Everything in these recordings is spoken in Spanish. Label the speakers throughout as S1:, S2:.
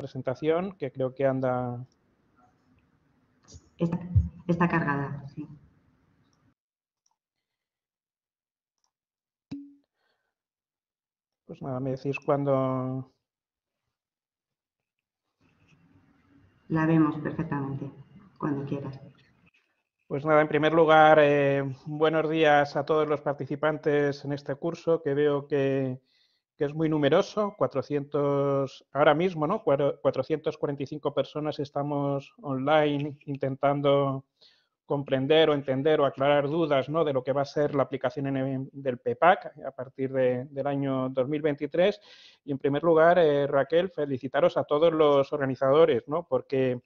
S1: presentación que creo que anda... Está, cargada, sí. Pues nada, me decís cuando... La vemos perfectamente, cuando quieras. Pues nada, en primer lugar, eh, buenos días a todos los participantes en este curso, que veo que, que es muy numeroso, 400, ahora mismo, ¿no? 445 personas estamos online intentando comprender o entender o aclarar dudas ¿no? de lo que va a ser la aplicación del PEPAC a partir del año 2023. Y en primer lugar, eh, Raquel, felicitaros a todos los organizadores, ¿no? porque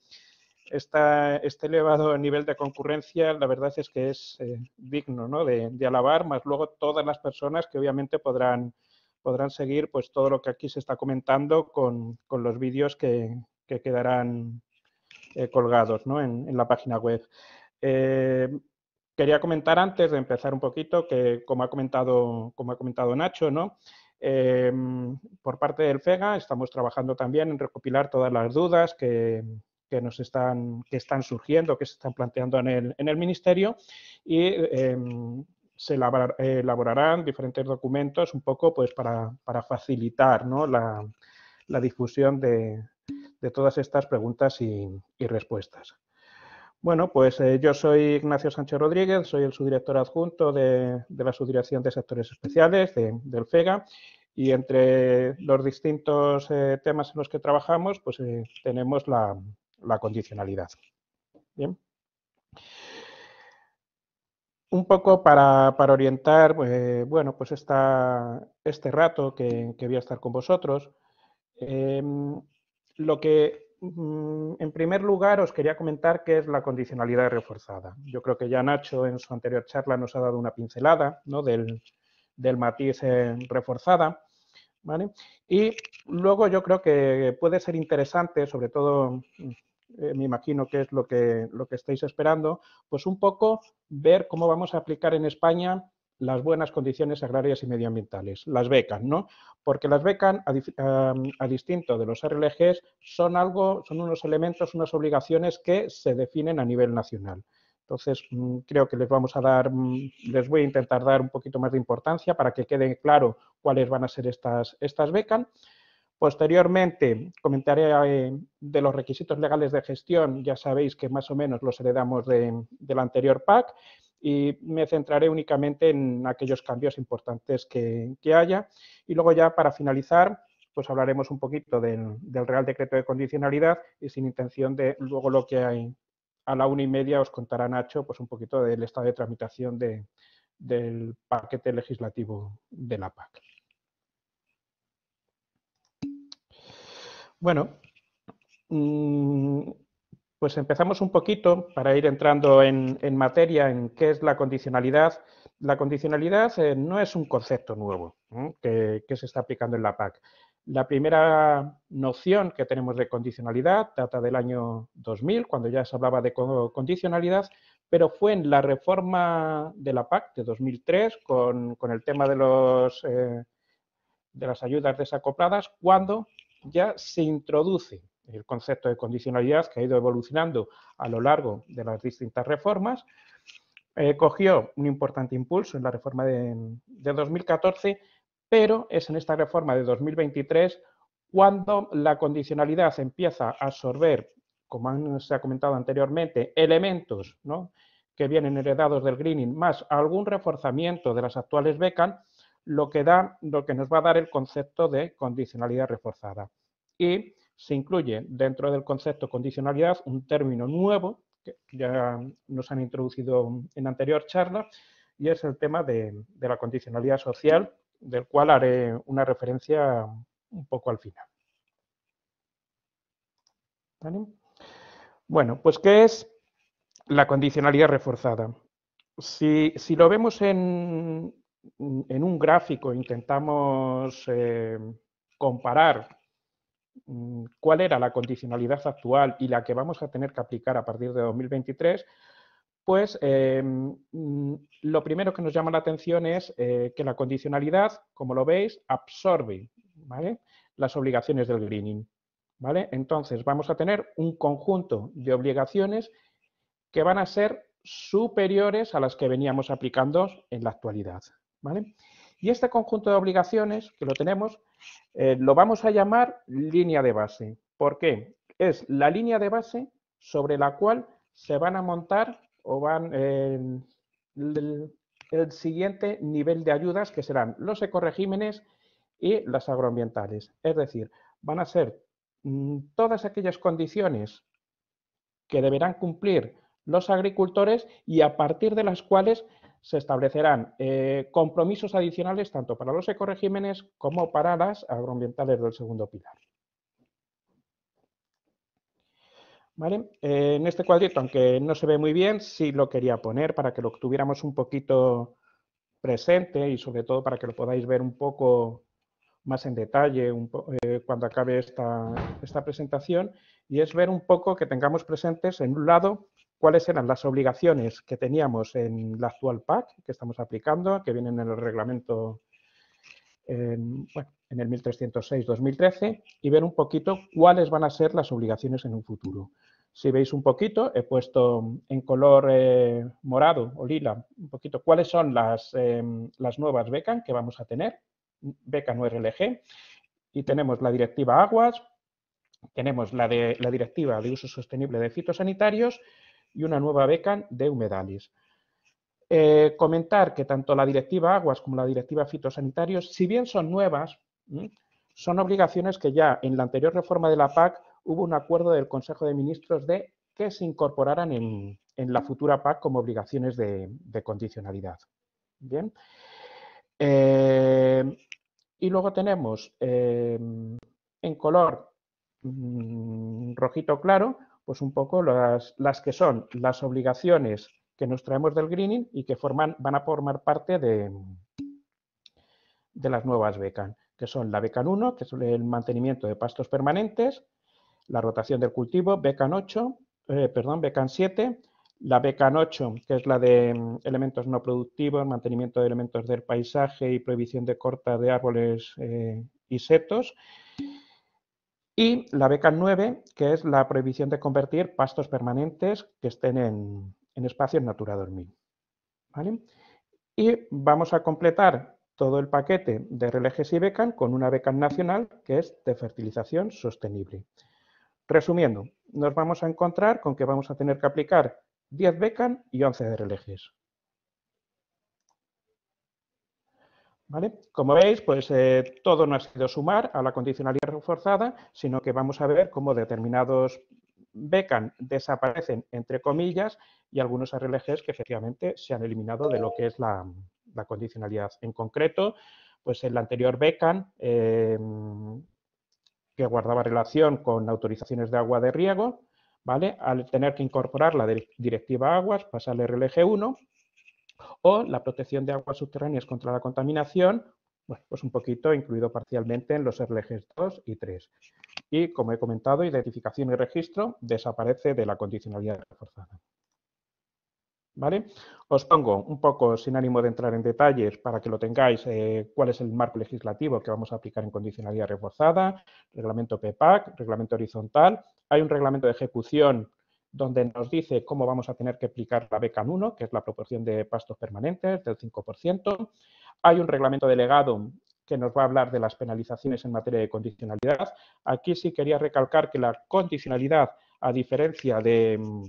S1: está este elevado nivel de concurrencia, la verdad es que es eh, digno ¿no? de, alabar, más luego todas las personas que obviamente podrán podrán seguir pues todo lo que aquí se está comentando con, los vídeos que, quedarán eh, colgados ¿no? en, la página web. Eh, quería comentar antes de empezar un poquito que, como ha comentado, como ha comentado Nacho, ¿no? Eh, por parte del FEGA estamos trabajando también en recopilar todas las dudas que, nos están, que están surgiendo, que se están planteando en el, en el Ministerio y se eh, elaborarán diferentes documentos un poco pues para, facilitar la, difusión de, todas estas preguntas y, respuestas. Bueno, pues eh, yo soy Ignacio Sánchez Rodríguez, soy el subdirector adjunto de, la Subdirección de Sectores Especiales del FEGA y entre los distintos eh, temas en los que trabajamos, pues tenemos la, la condicionalidad. Bien un poco para, orientar, eh, bueno, pues esta, este rato que, voy a estar con vosotros, em, lo que mm, en primer lugar os quería comentar que es la condicionalidad reforzada. Yo creo que ya Nacho en su anterior charla nos ha dado una pincelada ¿no? del, matiz eh, reforzada. Y luego yo creo que puede ser interesante, sobre todo eh, me imagino que es lo que, lo que estáis esperando, pues un poco ver cómo vamos a aplicar en España las buenas condiciones agrarias y medioambientales, las becas, ¿no? Porque las becas, a, distinto de los RLGs, son algo, son unos elementos, unas obligaciones que se definen a nivel nacional. Entonces, mm, creo que les vamos a dar, mm, les voy a intentar dar un poquito más de importancia para que quede claro cuáles van a ser estas, estas becas. Posteriormente, comentaré eh, de los requisitos legales de gestión, ya sabéis que más o menos los heredamos del anterior PAC, y me centraré únicamente en aquellos cambios importantes que, haya. Y luego ya para finalizar, pues hablaremos un poquito del, Real Decreto de Condicionalidad y sin intención de luego lo que hay a la una y media os contará Nacho pues un poquito del estado de tramitación del paquete legislativo de la PAC. Bueno, mm, pues empezamos un poquito para ir entrando en, materia en qué es la condicionalidad. La condicionalidad eh, no es un concepto nuevo que, se está aplicando en la PAC. La primera noción que tenemos de condicionalidad data del año 2000, cuando ya se hablaba de condicionalidad, pero fue en la reforma de la PAC de 2003 con, el tema de, los, eh, de las ayudas desacopladas cuando ya se introduce el concepto de condicionalidad que ha ido evolucionando a lo largo de las distintas reformas, eh, cogió un importante impulso en la reforma de, 2014, pero es en esta reforma de 2023 cuando la condicionalidad empieza a absorber, como se ha comentado anteriormente, elementos que vienen heredados del greening, más algún reforzamiento de las actuales becas, lo que, da, lo que nos va a dar el concepto de condicionalidad reforzada. Y se incluye dentro del concepto condicionalidad un término nuevo que ya nos han introducido en anterior charla y es el tema de, la condicionalidad social, del cual haré una referencia un poco al final. Bueno, pues ¿qué es la condicionalidad reforzada? Si, si lo vemos en, Mm, en un gráfico intentamos eh, comparar mm, cuál era la condicionalidad actual y la que vamos a tener que aplicar a partir de 2023, pues em, mm, lo primero que nos llama la atención es eh, que la condicionalidad, como lo veis, absorbe las obligaciones del greening. ¿vale? Entonces vamos a tener un conjunto de obligaciones que van a ser superiores a las que veníamos aplicando en la actualidad. Y este conjunto de obligaciones, que lo tenemos, eh, lo vamos a llamar línea de base. ¿Por qué? Es la línea de base sobre la cual se van a montar o van eh, el, siguiente nivel de ayudas, que serán los ecoregímenes y las agroambientales. Es decir, van a ser mm, todas aquellas condiciones que deberán cumplir los agricultores y a partir de las cuales se establecerán eh, compromisos adicionales tanto para los ecoregímenes como para las agroambientales del segundo pilar. ¿Vale? Eh, en este cuadrito, aunque no se ve muy bien, sí lo quería poner para que lo tuviéramos un poquito presente y sobre todo para que lo podáis ver un poco más en detalle eh, cuando acabe esta presentación y es ver un poco que tengamos presentes en un lado cuáles eran las obligaciones que teníamos en la actual PAC que estamos aplicando, que vienen en el reglamento en, el 1306-2013, y ver un poquito cuáles van a ser las obligaciones en un futuro. Si veis un poquito, he puesto en color eh, morado o lila un poquito cuáles son las, em, las nuevas becas que vamos a tener, beca no RLG, y tenemos la directiva Aguas, tenemos la, de, la directiva de uso sostenible de fitosanitarios y una nueva beca de humedales. Eh, comentar que tanto la Directiva Aguas como la Directiva Fitosanitarios, si bien son nuevas, son obligaciones que ya en la anterior reforma de la PAC hubo un acuerdo del Consejo de Ministros de que se incorporaran en, la futura PAC como obligaciones de, condicionalidad. Eh, y luego tenemos eh, en color mm, rojito claro pues un poco las, que son las obligaciones que nos traemos del greening y que forman, van a formar parte de, de las nuevas becas, que son la beca 1, que es el mantenimiento de pastos permanentes, la rotación del cultivo, beca 8, eh, perdón, beca 7, la beca 8, que es la de mm, elementos no productivos, mantenimiento de elementos del paisaje y prohibición de corta de árboles eh, y setos, y la beca 9, que es la prohibición de convertir pastos permanentes que estén en, en espacios Natura 2000. Y vamos a completar todo el paquete de relejes y becan con una beca nacional que es de fertilización sostenible. Resumiendo, nos vamos a encontrar con que vamos a tener que aplicar 10 becan y 11 relejes. ¿Vale? Como veis, pues eh, todo no ha sido sumar a la condicionalidad reforzada, sino que vamos a ver cómo determinados becan desaparecen, entre comillas, y algunos RLGs que efectivamente se han eliminado de lo que es la, condicionalidad. En concreto, pues el anterior becan, em, que guardaba relación con autorizaciones de agua de riego, ¿vale? Al tener que incorporar la directiva aguas, pasa al RLG1, o la protección de aguas subterráneas contra la contaminación, pues un poquito incluido parcialmente en los RLGs 2 y 3. Y, como he comentado, identificación y registro desaparece de la condicionalidad reforzada. ¿Vale? Os pongo un poco, sin ánimo de entrar en detalles, para que lo tengáis, eh, cuál es el marco legislativo que vamos a aplicar en condicionalidad reforzada, reglamento PEPAC, reglamento horizontal, hay un reglamento de ejecución donde nos dice cómo vamos a tener que aplicar la beca 1, que es la proporción de pastos permanentes del 5%. Hay un reglamento delegado que nos va a hablar de las penalizaciones en materia de condicionalidad. Aquí sí quería recalcar que la condicionalidad, a diferencia de, mm,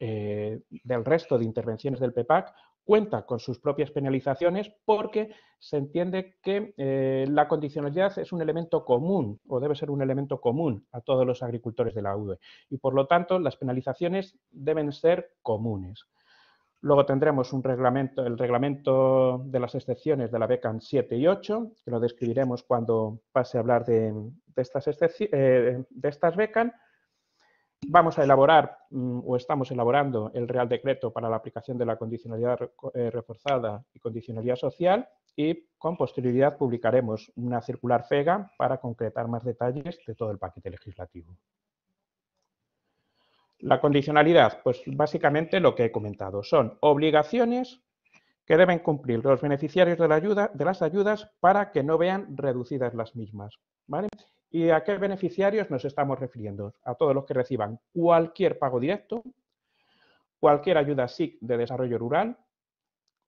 S1: eh, del resto de intervenciones del PEPAC, cuenta con sus propias penalizaciones porque se entiende que eh, la condicionalidad es un elemento común o debe ser un elemento común a todos los agricultores de la UE y por lo tanto las penalizaciones deben ser comunes. Luego tendremos un reglamento, el reglamento de las excepciones de la beca 7 y 8, que lo describiremos cuando pase a hablar de, estas, eh, de estas becas. Vamos a elaborar mm, o estamos elaborando el Real Decreto para la aplicación de la condicionalidad eh, reforzada y condicionalidad social y con posterioridad publicaremos una circular FEGA para concretar más detalles de todo el paquete legislativo. La condicionalidad, pues básicamente lo que he comentado, son obligaciones que deben cumplir los beneficiarios de, las ayudas para que no vean reducidas las mismas. ¿vale? ¿Y a qué beneficiarios nos estamos refiriendo? A todos los que reciban cualquier pago directo, cualquier ayuda SIC de desarrollo rural,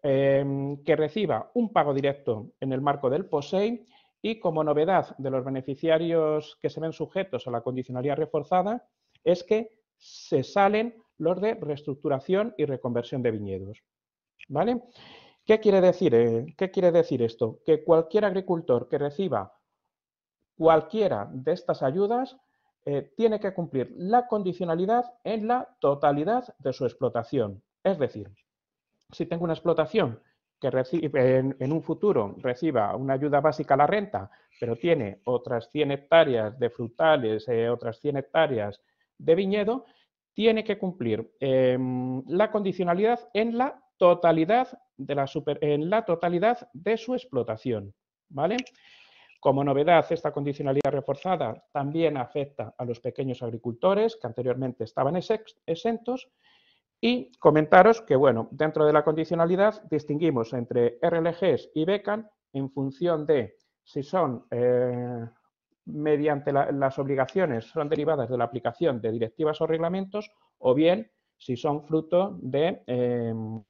S1: em, que reciba un pago directo en el marco del POSEI y como novedad de los beneficiarios que se ven sujetos a la condicionalidad reforzada es que se salen los de reestructuración y reconversión de viñedos. ¿Vale? ¿Qué quiere decir, eh, ¿Qué quiere decir esto? Que cualquier agricultor que reciba Cualquiera de estas ayudas eh, tiene que cumplir la condicionalidad en la totalidad de su explotación. Es decir, si tengo una explotación que eh, en, un futuro reciba una ayuda básica a la renta, pero tiene otras 100 hectáreas de frutales, eh, otras 100 hectáreas de viñedo, tiene que cumplir em, la condicionalidad en la totalidad de en la totalidad de su explotación, ¿vale? Como novedad, esta condicionalidad reforzada también afecta a los pequeños agricultores que anteriormente estaban exentos. Y comentaros que, bueno, dentro de la condicionalidad distinguimos entre RLGs y BECAN en función de si son eh, mediante las obligaciones son derivadas de la aplicación de directivas o reglamentos o bien si son fruto de em,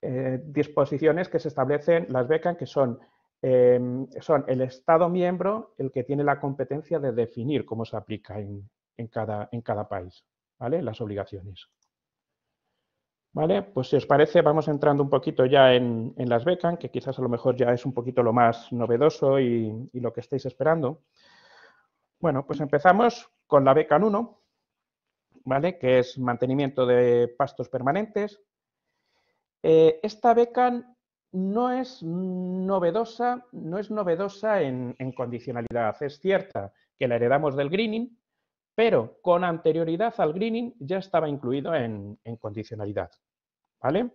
S1: eh, disposiciones que se establecen las becas que son Em, son el Estado miembro el que tiene la competencia de definir cómo se aplica en, cada, en cada país, ¿vale? Las obligaciones. ¿Vale? Pues si os parece, vamos entrando un poquito ya en, las becas, que quizás a lo mejor ya es un poquito lo más novedoso y, lo que estáis esperando. Bueno, pues empezamos con la beca 1, ¿vale? Que es mantenimiento de pastos permanentes. Eh, esta beca no es novedosa, no es novedosa en, condicionalidad. Es cierta que la heredamos del greening, pero con anterioridad al greening ya estaba incluido en, condicionalidad. ¿Vale?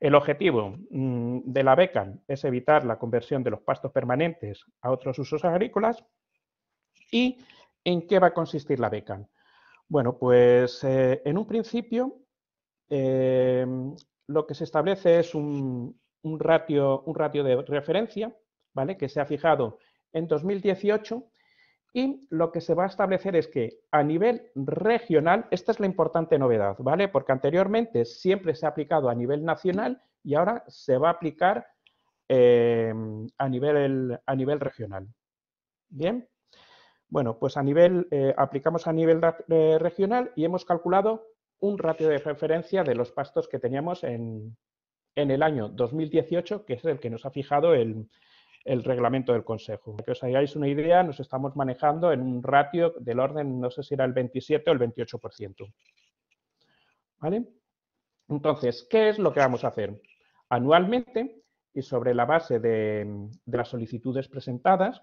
S1: El objetivo mm, de la beca es evitar la conversión de los pastos permanentes a otros usos agrícolas. ¿Y en qué va a consistir la beca? Bueno, pues eh, en un principio eh, lo que se establece es un, ratio, un ratio de referencia, ¿vale? Que se ha fijado en 2018 y lo que se va a establecer es que a nivel regional, esta es la importante novedad, ¿vale? Porque anteriormente siempre se ha aplicado a nivel nacional y ahora se va a aplicar eh, a, nivel, a nivel regional. Bien. Bueno, pues a nivel, eh, aplicamos a nivel eh, regional y hemos calculado un ratio de referencia de los pastos que teníamos en, el año 2018, que es el que nos ha fijado el, reglamento del Consejo. Para que os hagáis una idea, nos estamos manejando en un ratio del orden, no sé si era el 27 o el 28%. ¿Vale? Entonces, ¿qué es lo que vamos a hacer? Anualmente y sobre la base de, las solicitudes presentadas,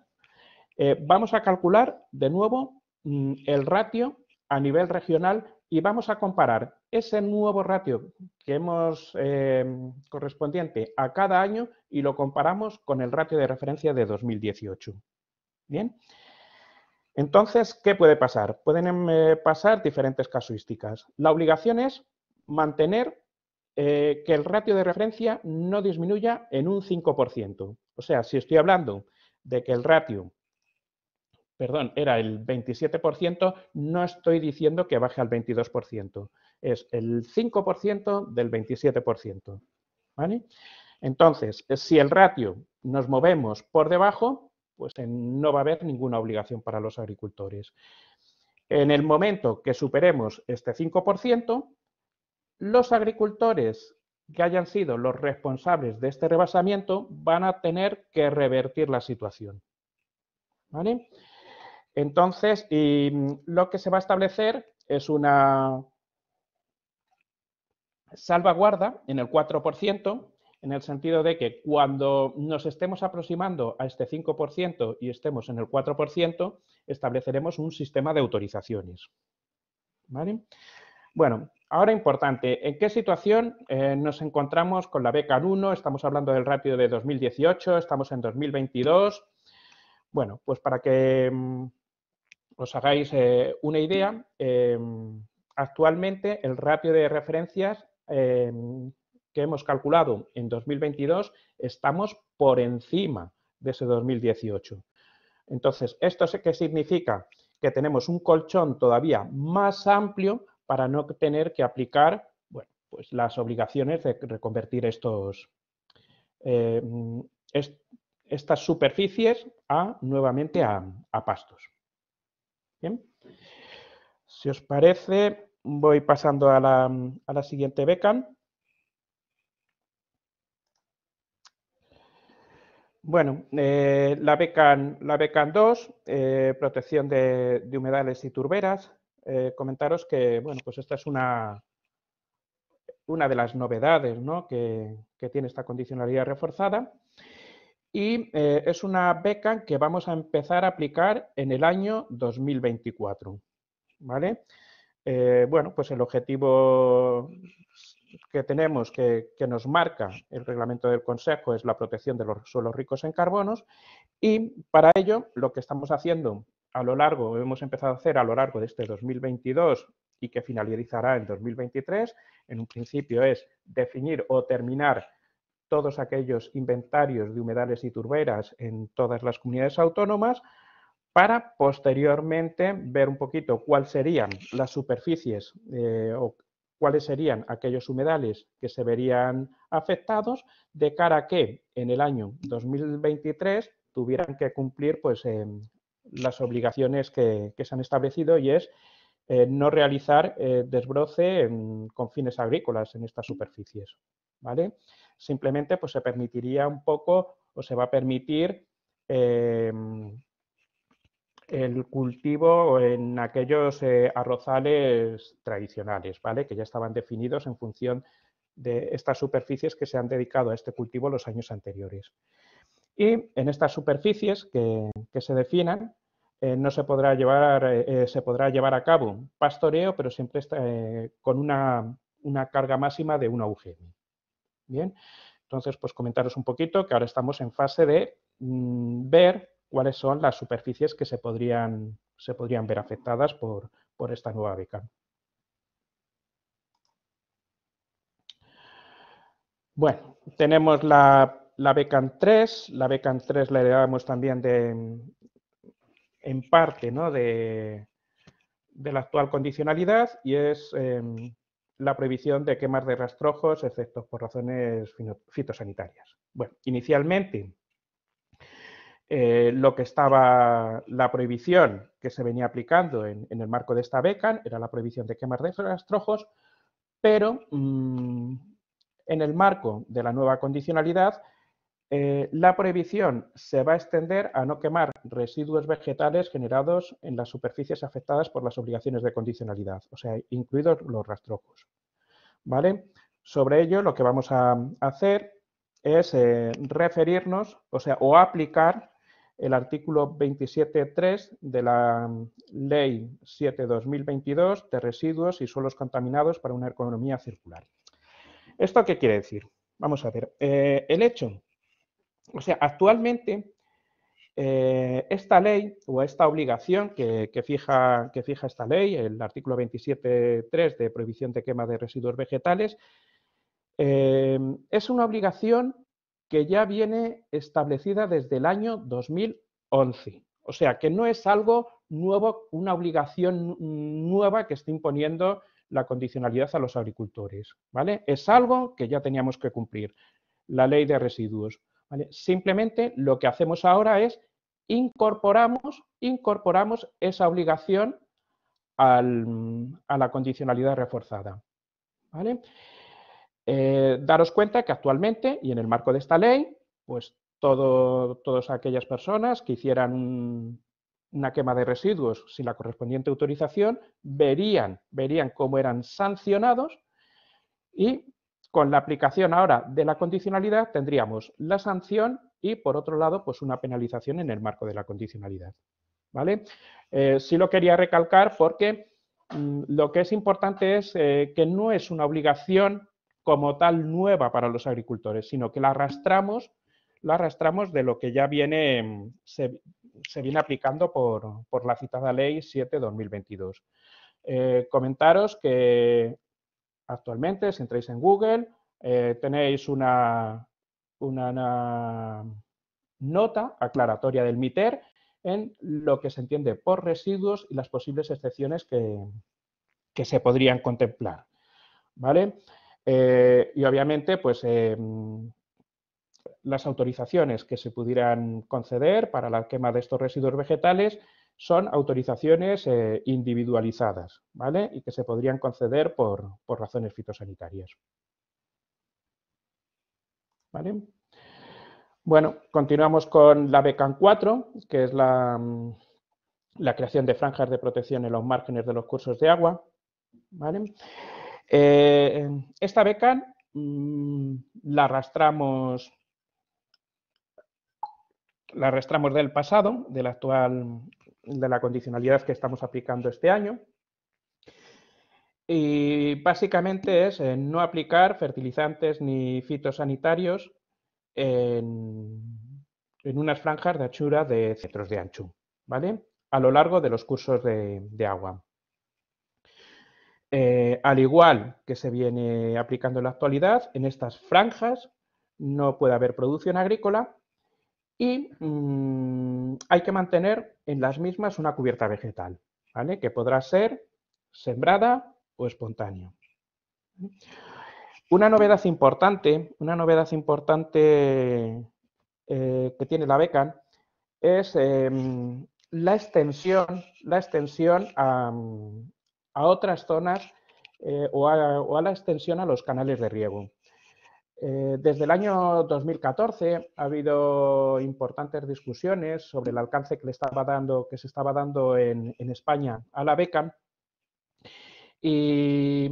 S1: eh, vamos a calcular de nuevo mm, el ratio a nivel regional y vamos a comparar ese nuevo ratio que hemos eh, correspondiente a cada año y lo comparamos con el ratio de referencia de 2018. Bien. Entonces, ¿qué puede pasar? Pueden eh, pasar diferentes casuísticas. La obligación es mantener eh, que el ratio de referencia no disminuya en un 5%. O sea, si estoy hablando de que el ratio perdón, era el 27%, no estoy diciendo que baje al 22%, es el 5% del 27%. ¿vale? Entonces, si el ratio nos movemos por debajo, pues eh, no va a haber ninguna obligación para los agricultores. En el momento que superemos este 5%, los agricultores que hayan sido los responsables de este rebasamiento van a tener que revertir la situación. ¿Vale? Entonces, mm, lo que se va a establecer es una salvaguarda en el 4%, en el sentido de que cuando nos estemos aproximando a este 5% y estemos en el 4%, estableceremos un sistema de autorizaciones. Bueno, ahora importante, ¿en qué situación eh, nos encontramos con la beca 1? Estamos hablando del ratio de 2018, estamos en 2022, bueno, pues para que mm, os hagáis eh, una idea, em, actualmente el ratio de referencias em, que hemos calculado en 2022 estamos por encima de ese 2018. Entonces, ¿esto qué significa? Que tenemos un colchón todavía más amplio para no tener que aplicar bueno, pues las obligaciones de reconvertir estos, em, estas superficies a, nuevamente a, pastos. Bien. Si os parece, voy pasando a la, a la siguiente beca. Bueno, eh, la beca la becan 2, eh, protección de, humedales y turberas. Eh, comentaros que, bueno, pues esta es una, una de las novedades ¿no? que, que tiene esta condicionalidad reforzada y eh, es una beca que vamos a empezar a aplicar en el año 2024. ¿Vale? Eh, bueno, pues el objetivo que tenemos, que, que, nos marca el reglamento del Consejo, es la protección de los suelos ricos en carbonos y para ello lo que estamos haciendo a lo largo, hemos empezado a hacer a lo largo de este 2022 y que finalizará en 2023, en un principio es definir o terminar todos aquellos inventarios de humedales y turberas en todas las comunidades autónomas para posteriormente ver un poquito cuáles serían las superficies eh, o cuáles serían aquellos humedales que se verían afectados de cara a que en el año 2023 tuvieran que cumplir pues, eh, las obligaciones que, se han establecido y es eh, no realizar desbroce con fines agrícolas en estas superficies. ¿vale? simplemente pues, se permitiría un poco o se va a permitir em, el cultivo en aquellos eh, arrozales tradicionales, ¿vale? que ya estaban definidos en función de estas superficies que se han dedicado a este cultivo los años anteriores. Y en estas superficies que, se definan, eh, no se podrá llevar, eh, se podrá llevar a cabo pastoreo, pero siempre con una, carga máxima de una UGM. Bien, entonces, pues comentaros un poquito que ahora estamos en fase de mm, ver cuáles son las superficies que se podrían, se podrían ver afectadas por, esta nueva beca. Bueno, tenemos la, la 3, la becan 3 la heredamos también de, en parte ¿no? de, la actual condicionalidad y es em, la prohibición de quemas de rastrojos, excepto por razones fitosanitarias. Bueno, inicialmente eh, lo que estaba la prohibición que se venía aplicando en, el marco de esta beca era la prohibición de quemar de rastrojos, pero mm, en el marco de la nueva condicionalidad eh, la prohibición se va a extender a no quemar residuos vegetales generados en las superficies afectadas por las obligaciones de condicionalidad, o sea, incluidos los rastrojos. ¿Vale? Sobre ello, lo que vamos a hacer es eh, referirnos, o sea, o aplicar el artículo 27.3 de la mm, Ley 7-2022 de residuos y suelos contaminados para una economía circular. ¿Esto qué quiere decir? Vamos a ver. Eh, el hecho o sea, actualmente eh, esta ley o esta obligación que, fija, esta ley, el artículo 27.3 de prohibición de quema de residuos vegetales, eh, es una obligación que ya viene establecida desde el año 2011. O sea, que no es algo nuevo, una obligación nueva que está imponiendo la condicionalidad a los agricultores, ¿vale? Es algo que ya teníamos que cumplir, la ley de residuos. Simplemente lo que hacemos ahora es incorporamos, incorporamos esa obligación a la condicionalidad reforzada. Eh, daros cuenta que actualmente, y en el marco de esta ley, pues todas aquellas personas que hicieran una quema de residuos sin la correspondiente autorización, verían, verían cómo eran sancionados y con la aplicación ahora de la condicionalidad tendríamos la sanción y, por otro lado, pues una penalización en el marco de la condicionalidad. ¿Vale? Eh, sí lo quería recalcar porque mm, lo que es importante es eh, que no es una obligación como tal nueva para los agricultores, sino que la arrastramos, la arrastramos de lo que ya viene, mm, se, viene aplicando por, la citada ley 7-2022. Eh, comentaros que Actualmente, si entráis en Google, eh, tenéis una, nota aclaratoria del MITER en lo que se entiende por residuos y las posibles excepciones que, se podrían contemplar. ¿Vale? Eh, y obviamente, pues em, las autorizaciones que se pudieran conceder para la quema de estos residuos vegetales son autorizaciones eh, individualizadas, ¿vale? Y que se podrían conceder por, razones fitosanitarias. Bueno, continuamos con la beca 4, que es la, mm, la, creación de franjas de protección en los márgenes de los cursos de agua. Eh, esta beca mm, la arrastramos la arrastramos del pasado, del actual de la condicionalidad que estamos aplicando este año. Y básicamente es eh, no aplicar fertilizantes ni fitosanitarios en, en, unas franjas de anchura de centros de ancho, ¿vale? A lo largo de los cursos de, agua. Eh, al igual que se viene aplicando en la actualidad, en estas franjas no puede haber producción agrícola y mm, hay que mantener en las mismas una cubierta vegetal, Que podrá ser sembrada o espontánea. Una novedad importante, una novedad importante eh, que tiene la beca es em, la extensión, la extensión a, otras zonas eh, o, o, a, la extensión a los canales de riego. Eh, desde el año 2014 ha habido importantes discusiones sobre el alcance que, le estaba dando, que se estaba dando en, España a la beca y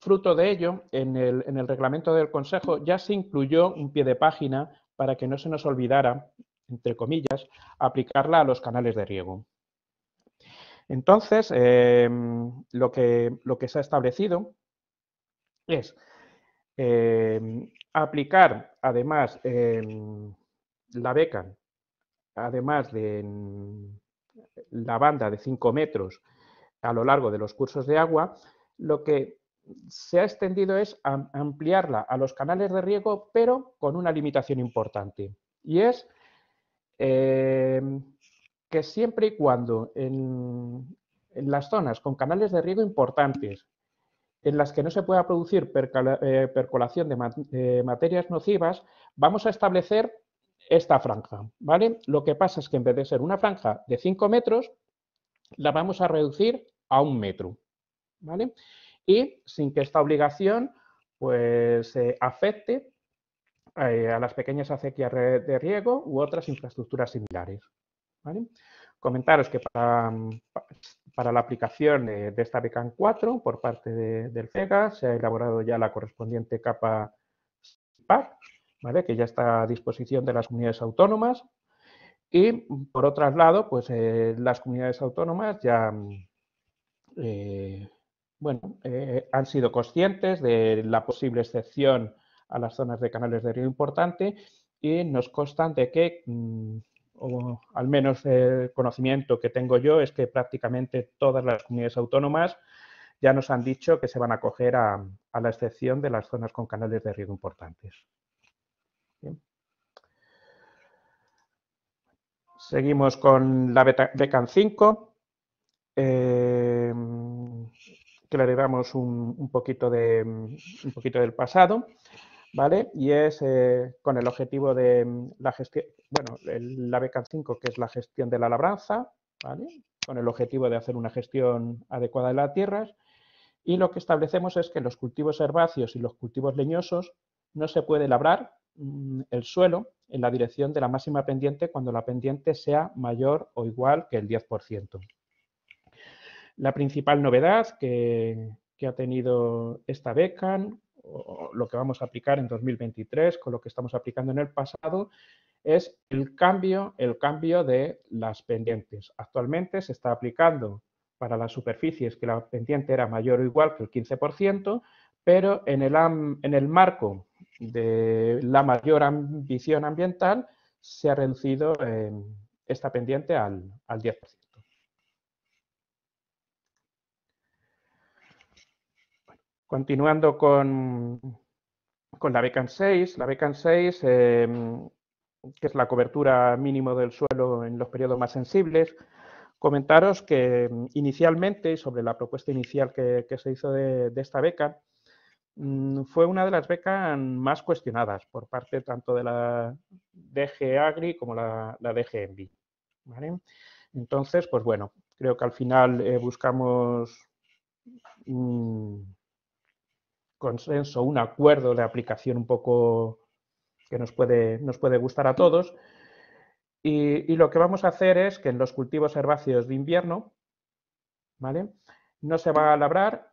S1: fruto de ello, en el, reglamento del Consejo ya se incluyó un pie de página para que no se nos olvidara, entre comillas, aplicarla a los canales de riego. Entonces, eh, lo que se ha establecido es Em, aplicar, además, em, la beca, además de em, la banda de 5 metros a lo largo de los cursos de agua, lo que se ha extendido es ampliarla a los canales de riego, pero con una limitación importante. Y es que siempre y cuando en las zonas con canales de riego importantes, en las que no se pueda producir eh, percolación de materias nocivas, vamos a establecer esta franja, ¿vale? Lo que pasa es que en vez de ser una franja de 5 metros, la vamos a reducir a un metro, ¿vale? Y sin que esta obligación pues eh, afecte eh, a las pequeñas acequias de riego u otras infraestructuras similares. Comentaros que para, para la aplicación de esta becan 4 por parte del FEGA, se ha elaborado ya la correspondiente capa SIPAR, que ya está a disposición de las comunidades autónomas. Y por otro lado, pues eh, las comunidades autónomas ya mm, eh, bueno, eh, han sido conscientes de la posible excepción a las zonas de canales de río importante y nos constan de que mm, o al menos el conocimiento que tengo yo, es que prácticamente todas las comunidades autónomas ya nos han dicho que se van a acoger a, la excepción de las zonas con canales de riego importantes. Seguimos con la BECAN 5, eh, que le un, poquito de, un poquito del pasado. ¿vale? Y es eh, con el objetivo de mm, la gestión, bueno, la beca 5, que es la gestión de la labranza, ¿vale? Con el objetivo de hacer una gestión adecuada de las tierras. Y lo que establecemos es que los cultivos herbáceos y los cultivos leñosos no se puede labrar mm, el suelo en la dirección de la máxima pendiente cuando la pendiente sea mayor o igual que el 10%. La principal novedad que, ha tenido esta beca lo que vamos a aplicar en 2023 con lo que estamos aplicando en el pasado es el cambio, el cambio de las pendientes. Actualmente se está aplicando para las superficies que la pendiente era mayor o igual que el 15%, pero en el, en el marco de la mayor ambición ambiental se ha reducido eh, esta pendiente al 10%. Continuando con, con la beca 6, la beca 6, em, que es la cobertura mínimo del suelo en los periodos más sensibles, comentaros que em, inicialmente, sobre la propuesta inicial que, se hizo de, esta beca, mm, fue una de las becas más cuestionadas por parte tanto de la DG Agri como la, DG Envi. Entonces, pues bueno, creo que al final eh, buscamos mm, consenso, un acuerdo de aplicación un poco que nos puede, nos puede gustar a todos. Y, lo que vamos a hacer es que en los cultivos herbáceos de invierno, ¿vale? No se va a labrar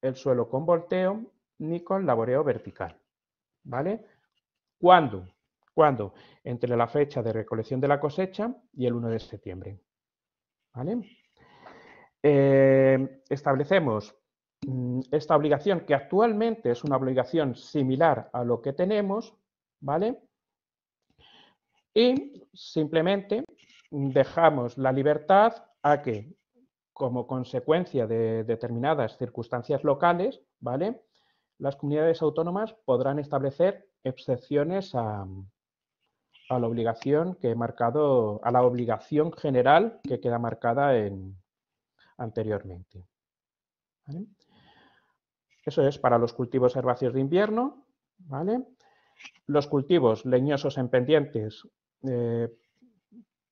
S1: el suelo con volteo ni con laboreo vertical, ¿vale? ¿Cuándo? ¿Cuándo? Entre la fecha de recolección de la cosecha y el 1 de septiembre, ¿vale? Eh, establecemos Mm, esta obligación, que actualmente es una obligación similar a lo que tenemos, ¿vale? Y simplemente dejamos la libertad a que, como consecuencia de determinadas circunstancias locales, ¿vale? Las comunidades autónomas podrán establecer excepciones a, la obligación que he marcado, a la obligación general que queda marcada en, anteriormente. Eso es para los cultivos herbáceos de invierno, ¿vale? Los cultivos leñosos en pendientes, eh,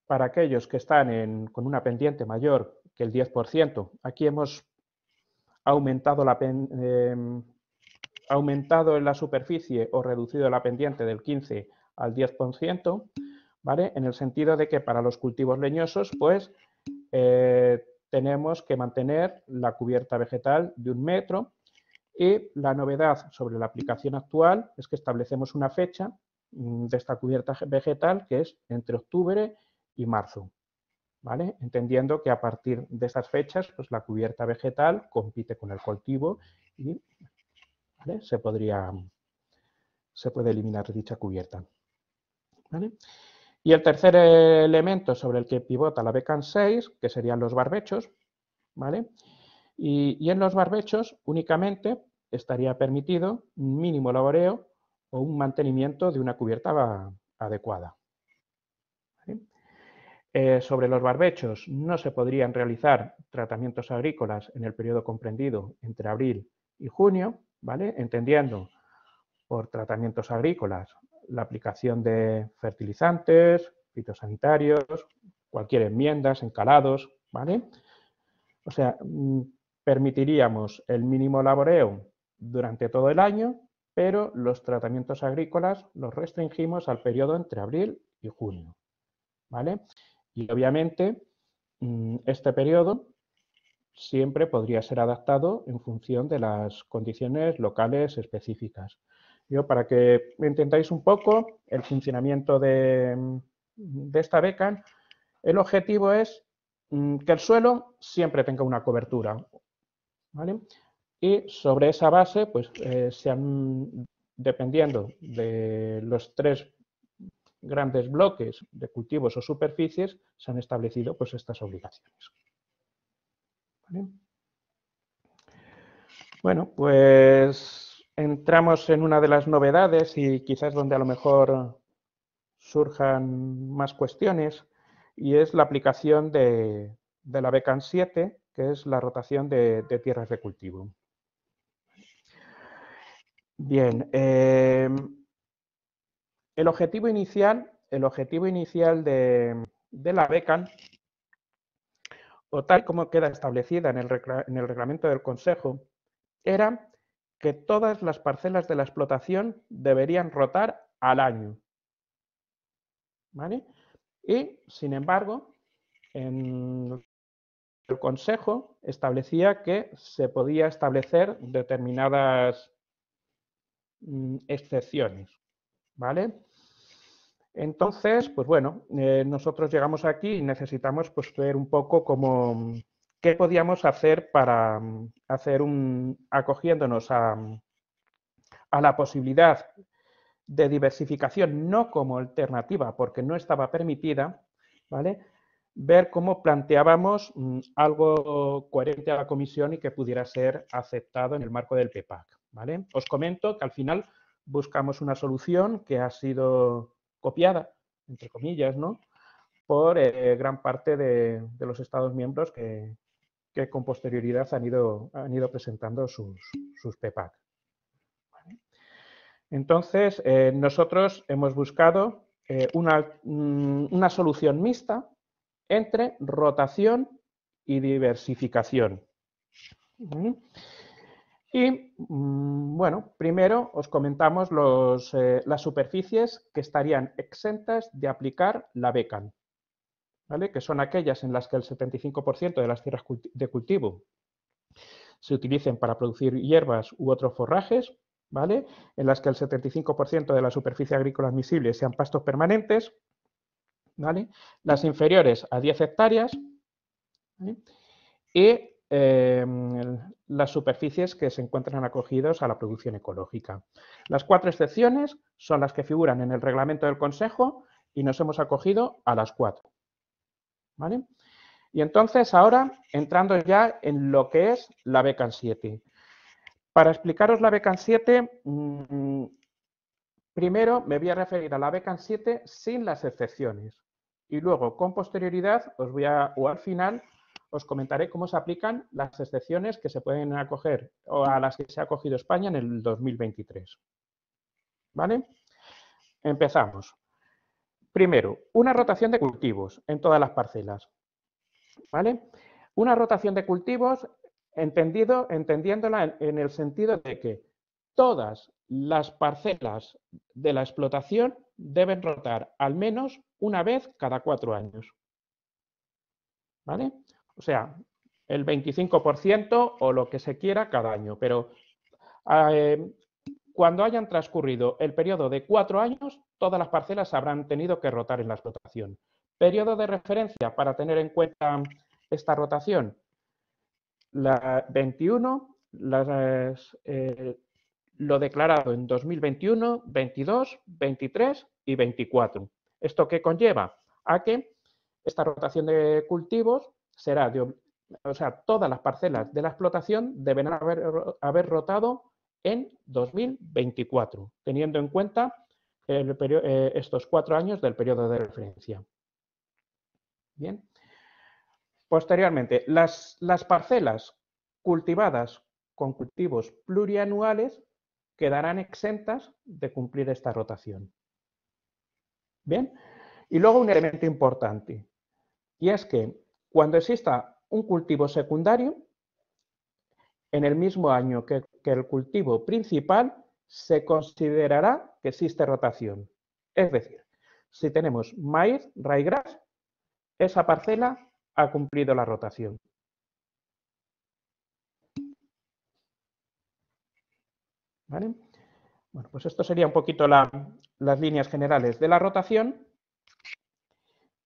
S1: para aquellos que están con una pendiente mayor que el 10%, aquí hemos aumentado la, eh, aumentado en la superficie o reducido la pendiente del 15 al 10%, ¿vale? En el sentido de que para los cultivos leñosos, pues eh, tenemos que mantener la cubierta vegetal de un metro y la novedad sobre la aplicación actual es que establecemos una fecha mm, de esta cubierta vegetal que es entre octubre y marzo. ¿vale? Entendiendo que a partir de esas fechas pues, la cubierta vegetal compite con el cultivo y se, podría, se puede eliminar dicha cubierta. ¿vale? Y el tercer eh, elemento sobre el que pivota la becan 6, que serían los barbechos, ¿vale? Y, en los barbechos únicamente estaría permitido un mínimo laboreo o un mantenimiento de una cubierta adecuada. Eh, sobre los barbechos no se podrían realizar tratamientos agrícolas en el periodo comprendido entre abril y junio, ¿vale? entendiendo por tratamientos agrícolas la aplicación de fertilizantes, fitosanitarios, cualquier enmiendas, encalados, ¿vale? O sea, mm, Permitiríamos el mínimo laboreo durante todo el año, pero los tratamientos agrícolas los restringimos al periodo entre abril y junio. ¿vale? Y obviamente mm, este periodo siempre podría ser adaptado en función de las condiciones locales específicas. Yo, para que entendáis un poco el funcionamiento de, mm, de esta beca, el objetivo es mm, que el suelo siempre tenga una cobertura, y sobre esa base, pues eh, se dependiendo de los tres grandes bloques de cultivos o superficies, se han establecido pues estas obligaciones. Bueno, pues entramos en una de las novedades y quizás donde a lo mejor surjan más cuestiones, y es la aplicación de, de la BECAN 7 que es la rotación de, tierras de cultivo. Bien, em, el objetivo inicial, el objetivo inicial de, la beca, o tal como queda establecida en el, reglamento del Consejo, era que todas las parcelas de la explotación deberían rotar al año. Y, sin embargo, en el Consejo establecía que se podía establecer determinadas mm, excepciones, ¿vale? Entonces, pues bueno, eh, nosotros llegamos aquí y necesitamos pues ver un poco cómo, qué podíamos hacer para mm, hacer un, acogiéndonos a, a la posibilidad de diversificación no como alternativa, porque no estaba permitida, ¿vale? ver cómo planteábamos mm, algo coherente a la comisión y que pudiera ser aceptado en el marco del PEPAC. ¿vale? Os comento que al final buscamos una solución que ha sido copiada, entre comillas, ¿no? por eh, gran parte de, los Estados miembros que, con posterioridad han ido, han ido presentando sus, sus PEPAC. Entonces, eh, nosotros hemos buscado eh, mm, una, solución mixta entre rotación y diversificación. Y mm, bueno, primero os comentamos eh, las superficies que estarían exentas de aplicar la beca, ¿vale? que son aquellas en las que el 75% de las tierras de cultivo se utilicen para producir hierbas u otros forrajes, ¿vale? en las que el 75% de la superficie agrícola admisible sean pastos permanentes, las inferiores a 10 hectáreas y em, las superficies que se encuentran acogidos a la producción ecológica. Las cuatro excepciones son las que figuran en el reglamento del Consejo y nos hemos acogido a las cuatro. Y entonces ahora, entrando ya en lo que es la becan 7. Para explicaros la becan 7, mm, primero me voy a referir a la becan 7 sin las excepciones. Y luego, con posterioridad, os voy a, o al final, os comentaré cómo se aplican las excepciones que se pueden acoger o a las que se ha acogido España en el 2023. ¿Vale? Empezamos. Primero, una rotación de cultivos en todas las parcelas. ¿Vale? Una rotación de cultivos entendido, entendiéndola en, en el sentido de que todas las parcelas de la explotación deben rotar al menos una vez cada cuatro años. ¿Vale? O sea, el 25% o lo que se quiera cada año, pero ah, eh, cuando hayan transcurrido el periodo de cuatro años, todas las parcelas habrán tenido que rotar en la explotación. Periodo de referencia para tener en cuenta esta rotación, la 21, las, eh, lo declarado en 2021, 22, 23 y 24. ¿Esto qué conlleva? A que esta rotación de cultivos será o sea, todas las parcelas de la explotación deberán haber, rotado en 2024, teniendo en cuenta eh, estos cuatro años del periodo de referencia. Bien. Posteriormente, las parcelas cultivadas con cultivos plurianuales quedarán exentas de cumplir esta rotación. ¿Bien? Y luego un elemento importante, y es que cuando exista un cultivo secundario, en el mismo año que, el cultivo principal, se considerará que existe rotación. Es decir, si tenemos maíz, raigras, esa parcela ha cumplido la rotación. ¿Vale? Bueno, pues esto sería un poquito las líneas generales de la rotación.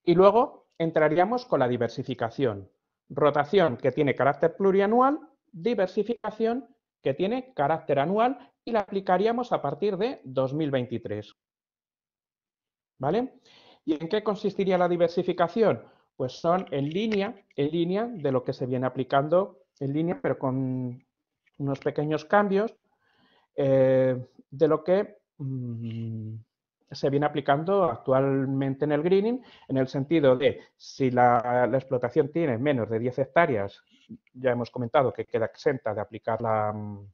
S1: Y luego entraríamos con la diversificación. Rotación que tiene carácter plurianual, diversificación que tiene carácter anual y la aplicaríamos a partir de 2023. ¿Vale? ¿Y en qué consistiría la diversificación? Pues son en línea, en línea de lo que se viene aplicando en línea, pero con unos pequeños cambios. Eh, de lo que mm, se viene aplicando actualmente en el greening, en el sentido de si la, explotación tiene menos de 10 hectáreas, ya hemos comentado que queda exenta de aplicar la, mm,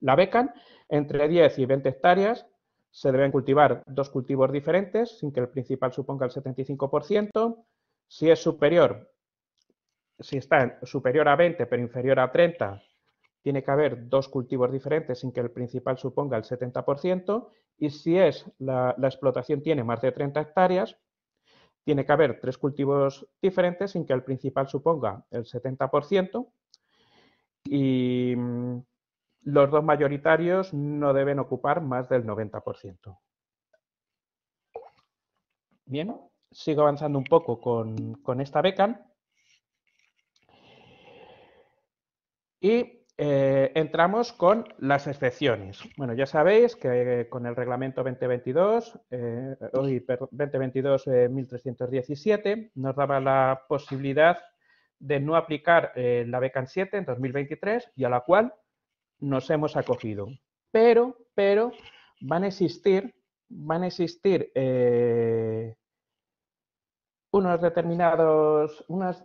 S1: la entre 10 y 20 hectáreas se deben cultivar dos cultivos diferentes sin que el principal suponga el 75%. Si es superior, si está superior a 20 pero inferior a 30, tiene que haber dos cultivos diferentes sin que el principal suponga el 70%, y si es la, explotación tiene más de 30 hectáreas, tiene que haber tres cultivos diferentes sin que el principal suponga el 70%, y mm, los dos mayoritarios no deben ocupar más del 90%. Bien, sigo avanzando un poco con, con esta beca. Y eh, entramos con las excepciones. Bueno, ya sabéis que con el reglamento 2022, hoy 2022-1317, nos daba la posibilidad de no aplicar eh, la beca 7 en 2023 y a la cual nos hemos acogido. Pero, pero, van a existir, van a existir eh, unos determinados, unas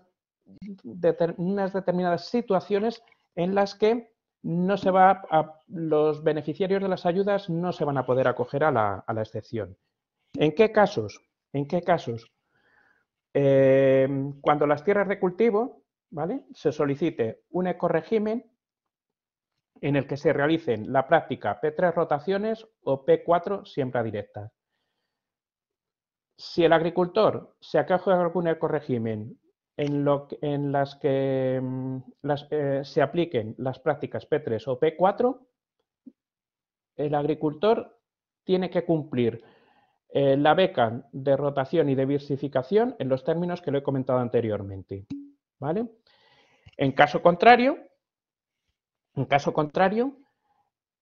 S1: determinadas situaciones en las que no se va a, los beneficiarios de las ayudas no se van a poder acoger a la, excepción. ¿En qué casos? ¿En qué casos? Eh, cuando las tierras de cultivo ¿vale? se solicite un ecoregimen en el que se realicen la práctica P3 rotaciones o P4 siembra directa. Si el agricultor se acoge a algún ecoregimen en, las que mm, eh, se apliquen las prácticas P3 o P4, el agricultor tiene que cumplir eh, la beca de rotación y diversificación en los términos que lo he comentado anteriormente. ¿vale? En caso contrario, en caso contrario,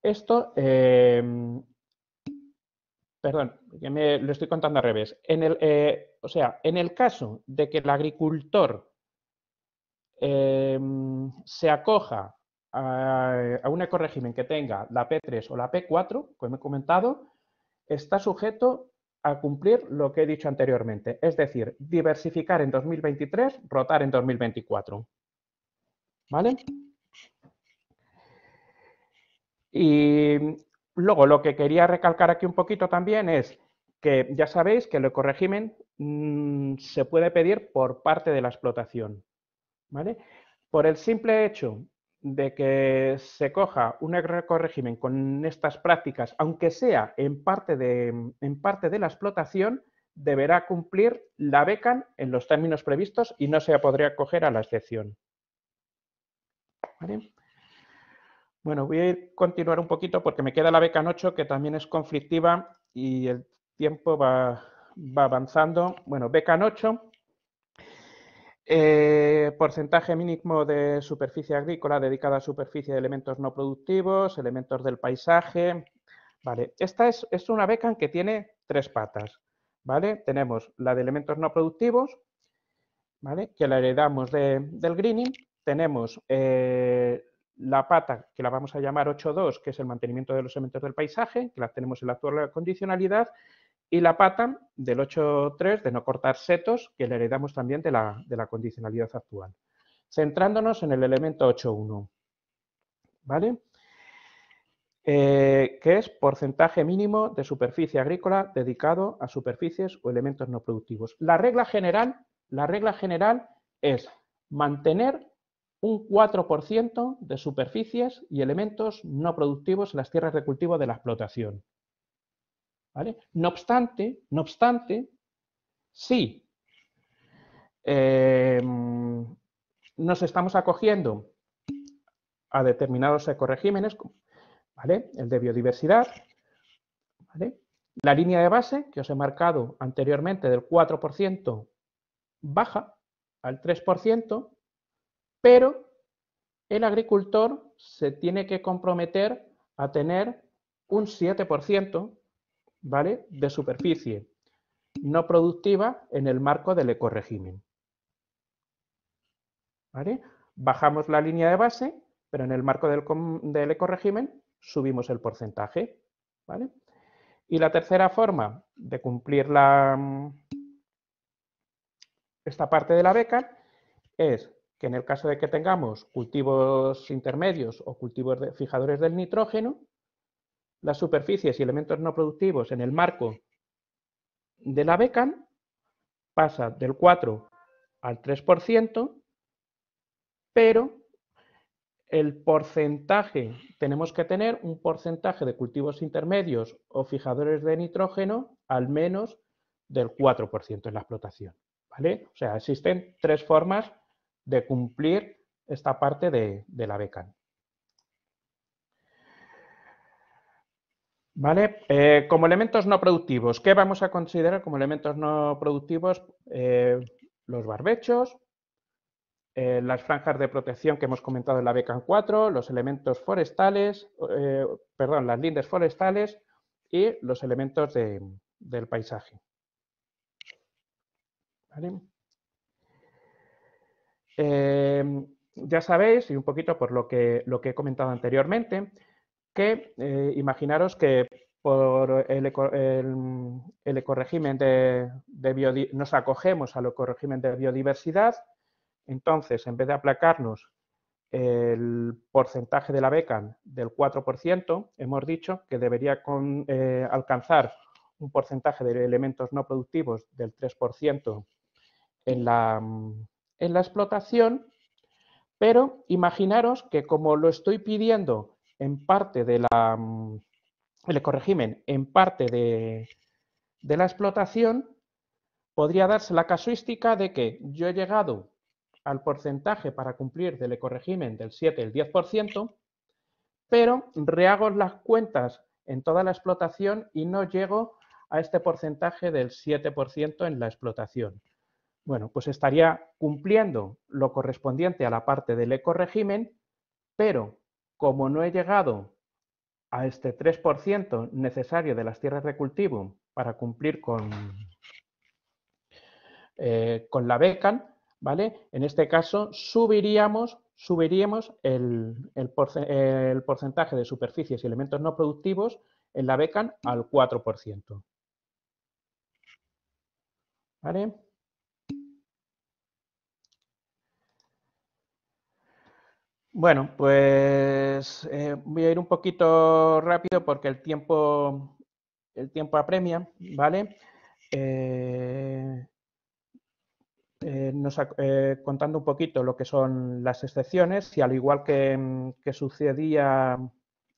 S1: esto eh, perdón, que me lo estoy contando al revés. En el, eh, o sea, en el caso de que el agricultor em, se acoja a, un ecorregimen que tenga la P3 o la P4, como he comentado, está sujeto a cumplir lo que he dicho anteriormente, es decir, diversificar en 2023, rotar en 2024. ¿Vale? Y Luego, lo que quería recalcar aquí un poquito también es que ya sabéis que el ecoregimen mm, se puede pedir por parte de la explotación. ¿vale? Por el simple hecho de que se coja un ecoregimen con estas prácticas, aunque sea en parte de, en parte de la explotación, deberá cumplir la beca en los términos previstos y no se podría coger a la excepción. ¿Vale? Bueno, voy a continuar un poquito porque me queda la beca en 8, que también es conflictiva y el tiempo va, avanzando. Bueno, beca 8, eh, porcentaje mínimo de superficie agrícola dedicada a superficie de elementos no productivos, elementos del paisaje. Vale, esta es, una beca que tiene tres patas. ¿Vale? Tenemos la de elementos no productivos, ¿vale? Que la heredamos del greening. Tenemos eh, la pata que la vamos a llamar 8.2, que es el mantenimiento de los elementos del paisaje, que la tenemos en la actual condicionalidad, y la pata del 8.3 de no cortar setos, que le heredamos también de la, condicionalidad actual. Centrándonos en el elemento 8.1, ¿vale? Eh, que es porcentaje mínimo de superficie agrícola dedicado a superficies o elementos no productivos. La regla general, la regla general es mantener un 4% de superficies y elementos no productivos en las tierras de cultivo de la explotación. No obstante, no obstante, sí, em, nos estamos acogiendo a determinados ecoregímenes, ¿vale? el de biodiversidad, ¿vale? la línea de base que os he marcado anteriormente del 4% baja al 3%, pero el agricultor se tiene que comprometer a tener un 7% ¿vale? de superficie no productiva en el marco del ecorregimen. Bajamos la línea de base, pero en el marco del, ecorregimen ecoregimen subimos el porcentaje. Y la tercera forma de cumplir mm, esta parte de la beca es que en el caso de que tengamos cultivos intermedios o cultivos de, fijadores del nitrógeno, las superficies y elementos no productivos en el marco de la beca pasa del 4 al 3%, pero el porcentaje, tenemos que tener un porcentaje de cultivos intermedios o fijadores de nitrógeno al menos del 4% en la explotación. ¿vale? O sea, existen tres formas de cumplir esta parte de, la beca. ¿Vale? Eh, como elementos no productivos, ¿qué vamos a considerar como elementos no productivos? Eh, los barbechos, eh, las franjas de protección que hemos comentado en la beca 4, los elementos forestales, perdón, las lindes forestales y los elementos del paisaje. ¿Vale? Em, ya sabéis, y un poquito por lo que, he comentado anteriormente, que eh, imaginaros que por el, de, nos acogemos al ecoregimen de biodiversidad, entonces en vez de aplacarnos el porcentaje de la beca del 4%, hemos dicho que debería eh, alcanzar un porcentaje de elementos no productivos del 3% en la, en la explotación, pero imaginaros que como lo estoy pidiendo en parte de la, mm, el ecoregimen, en parte de, de la explotación, podría darse la casuística de que yo he llegado al porcentaje para cumplir del ecoregimen del 7, el 10%, pero rehago las cuentas en toda la explotación y no llego a este porcentaje del 7% en la explotación. Bueno, pues estaría cumpliendo lo correspondiente a la parte del ecoregimen, pero como no he llegado a este 3% necesario de las tierras de cultivo para cumplir con, eh, con la beca, ¿vale? En este caso subiríamos, el, porcentaje de superficies y elementos no productivos en la beca al 4%. ¿Vale? Bueno, pues eh, voy a ir un poquito rápido porque el tiempo, el tiempo apremia, ¿vale? Eh, eh, contando un poquito lo que son las excepciones y al igual que, sucedía,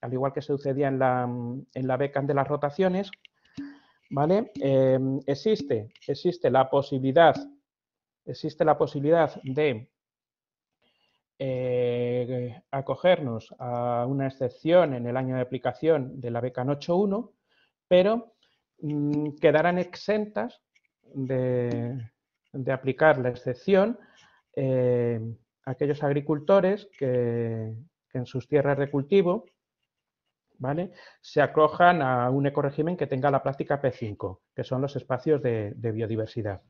S1: al igual que sucedía en la, en la beca de las rotaciones, ¿vale? existe, existe la posibilidad, existe la posibilidad de eh, acogernos a una excepción en el año de aplicación de la beca 8.1, pero mm, quedarán exentas de, aplicar la excepción eh, aquellos agricultores que, en sus tierras de cultivo se acojan a un ecoregimen que tenga la práctica P5, que son los espacios de, de biodiversidad.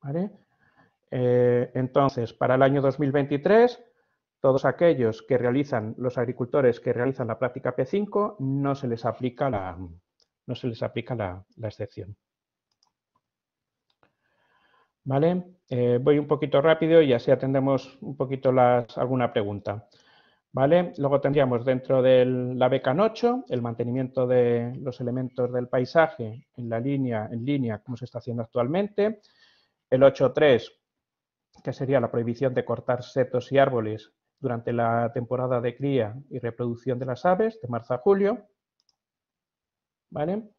S1: ¿Vale? Eh, entonces, para el año 2023, todos aquellos que realizan, los agricultores que realizan la práctica P5, no se les aplica la, no se les aplica la, excepción. ¿Vale? Eh, voy un poquito rápido y así atendemos un poquito alguna pregunta. ¿Vale? Luego tendríamos dentro de la beca 8 el mantenimiento de los elementos del paisaje en la línea, en línea como se está haciendo actualmente. El 8.3 que sería la prohibición de cortar setos y árboles durante la temporada de cría y reproducción de las aves, de marzo a julio. ¿Vale?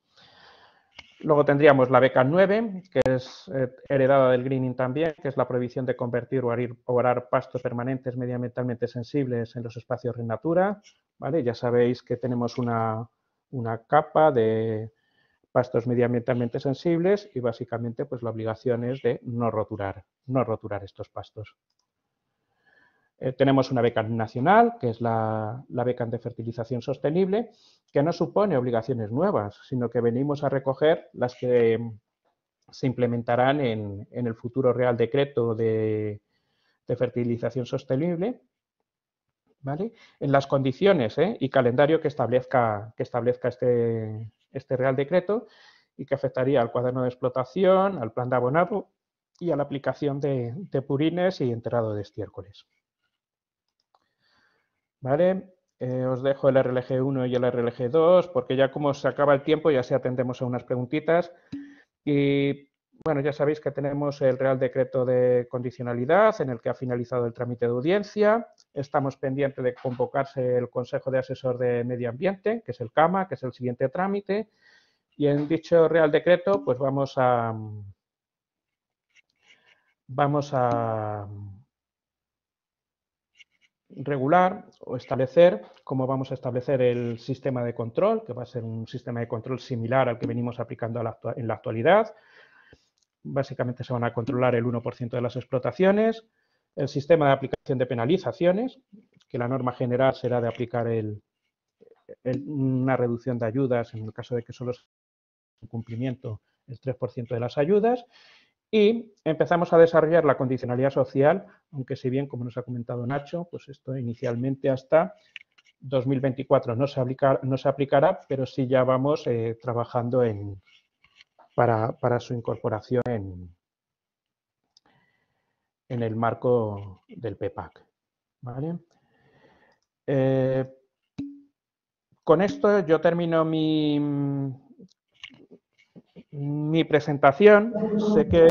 S1: Luego tendríamos la beca 9, que es eh, heredada del greening también, que es la prohibición de convertir o arar, pastos permanentes medioambientalmente sensibles en los espacios de natura. ¿vale? Ya sabéis que tenemos una capa de, pastos medioambientalmente sensibles y básicamente pues la obligación es de no roturar, no roturar estos pastos. Eh, tenemos una beca nacional, que es la, beca de fertilización sostenible, que no supone obligaciones nuevas, sino que venimos a recoger las que se implementarán en, el futuro Real Decreto de, Fertilización Sostenible, ¿vale? en las condiciones ¿eh? y calendario que establezca, que establezca este, este Real Decreto y que afectaría al cuaderno de explotación, al plan de abonado y a la aplicación de, purines y enterado de estiércoles. ¿Vale? Eh, os dejo el RLG1 y el RLG2 porque ya como se acaba el tiempo ya se atendemos a unas preguntitas. Y bueno, ya sabéis que tenemos el Real Decreto de Condicionalidad en el que ha finalizado el trámite de audiencia. Estamos pendientes de convocarse el Consejo de Asesor de Medio Ambiente, que es el CAMA, que es el siguiente trámite. Y en dicho Real Decreto, pues vamos a... Vamos a regular o establecer cómo vamos a establecer el sistema de control, que va a ser un sistema de control similar al que venimos aplicando en la actualidad, básicamente se van a controlar el 1% de las explotaciones, el sistema de aplicación de penalizaciones, que la norma general será de aplicar el, una reducción de ayudas en el caso de que solo se cumplimiento el 3% de las ayudas, y empezamos a desarrollar la condicionalidad social, aunque si bien, como nos ha comentado Nacho, pues esto inicialmente hasta 2024 no se, no se aplicará, pero sí ya vamos eh, trabajando en, para, su incorporación en, en, el marco del PEPAC. ¿vale? Eh, con esto yo termino mi, mi presentación. Sé que